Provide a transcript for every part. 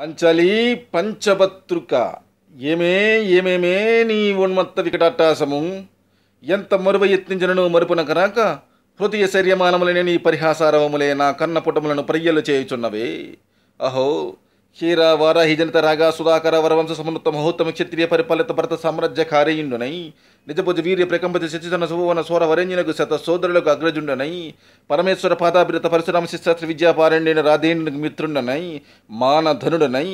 పంచలి పంచభత్రుక ఏమే ఏమేమే నీ ఉన్మత్త వికటాటాసము ఎంత మరువ యత్నించను మరుపునకరాక హృదయ శర్యమానములనే నీ పరిహాసారవములే నా కన్నపుటములను ప్రయ్యలు చేయుచున్నవే అహో క్షీర వార ಹಿಜನಿತ ರಾಗ ಸುಧಾಕರ వరవంశ ಸಮನುತ್ತ ಮಹೋತ್ತಮ పరిపాలిత భరత సామ్రాజ్య ಸಾಮ್ರಾಜ್ಯ ಕಾರ್ಯುಂಡುನೈ నిజభుజ వీర్య ప్రకంపతి శచితన శుభవన సోర వరేణ్యులకు శత సోదరులకు అగ్రజుండనై పరమేశ్వర పాదాభిరత పరశురామ శిశాస్త్ర విద్యాపారణ్యైన రాధేణునికి మిత్రుండనై మానధనుడనై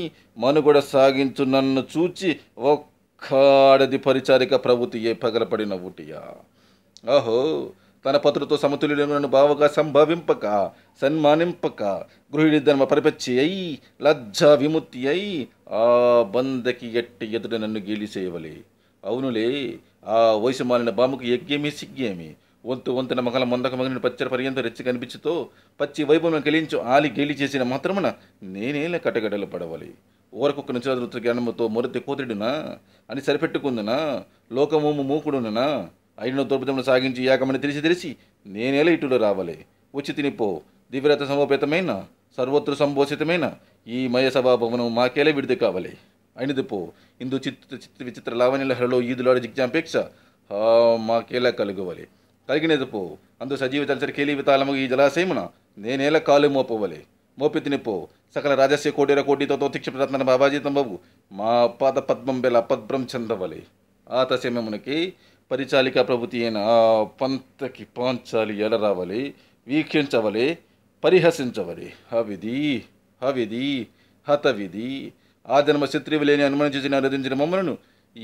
మనుగడ సాగించు నన్ను చూచి ఒక్కాడది పరిచారిక ప్రభుతియే పగలపడిన ఊటియా అహో తన పతులతో సమతుల్యులను బావగా సంభవింపక సన్మానింపక గృహిణి ధర్మ పరిపచ్చి అయి లజ్జా విముక్తి అయి ఆ బందకి ఎట్టి ఎదుట నన్ను గేలిసేయవలే అవునులే ఆ వయసు మాలిన బాముకి ఎగ్గేమి సిగ్గేమి వంతు వంతున మగల మందక మగిన పచ్చడి పర్యంత రెచ్చి కనిపించుతో పచ్చి వైభవం కలించు ఆలి గేలి చేసిన మాత్రమున నేనేలా కటగడలు పడవలి ఊరకొక్క నిశ్చాదృత జ్ఞానముతో మొరతి కోతుడునా అని సరిపెట్టుకుందునా లోకమోము మూకుడునా అయిన దౌర్భత్యములు సాగించి యాకమని తెలిసి తెలిసి నేనేల ఇటులో రావలే వచ్చి తినిపో దివ్యరత సమోపేతమైన సర్వత్ర సంభోషితమైన ఈ మయ భవనం మాకేలే విడిది కావలే పో ఇందు చిత్త చిత్ర విచిత్ర లావణ్యుల హరలో ఈదులాడ జిజ్ఞాపేక్ష మాకేలా కలిగినది పో అందు సజీవ తలసరి కేలీవితాలము ఈ జలాశయమున నేనేల కాలు మోపితిని పో సకల రాజస్య కోటిర కోటితో తోతిక్ష రత్న బాబాజీ బాబు మా పాద పద్మం బెల అపద్భ్రం చెందవలే ఆ తస్యమునకి పరిచాలిక ప్రభుతియైన పంతకి పాంచాలి ఎలరావలి వీక్షించవలి పరిహసించవలి హవిధి హవిధి హతవిధి ఆ జన్మ శత్రువు లేని అనుమానించిన రచించిన మమ్మలను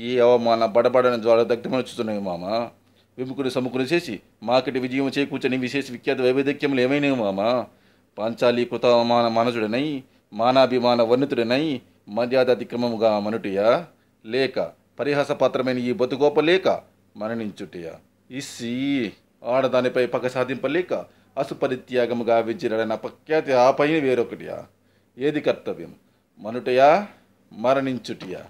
ఈ అవమాన బడబడని ద్వారా చూస్తున్నాయి మామ విముకుడు సముకుని చేసి మాకటి విజయం చేకూర్చని విశేష విఖ్యాత వైవిధ్యములు ఏమైనవి మామ పాంచాలి కృతావమాన మనసుడనై మానాభిమాన వర్ణితుడనై అతిక్రమముగా మనుటియా లేక పాత్రమైన ఈ బతుకోప లేక మరణించుటయా ఇస్సి ఆడదానిపై పక్క సాధింపలేక అసుపరిత్యాగముగా విచ్చిరడన పఖ్యాతి ఆపైన వేరొకటియా ఏది కర్తవ్యం మనుటయా మరణించుటియా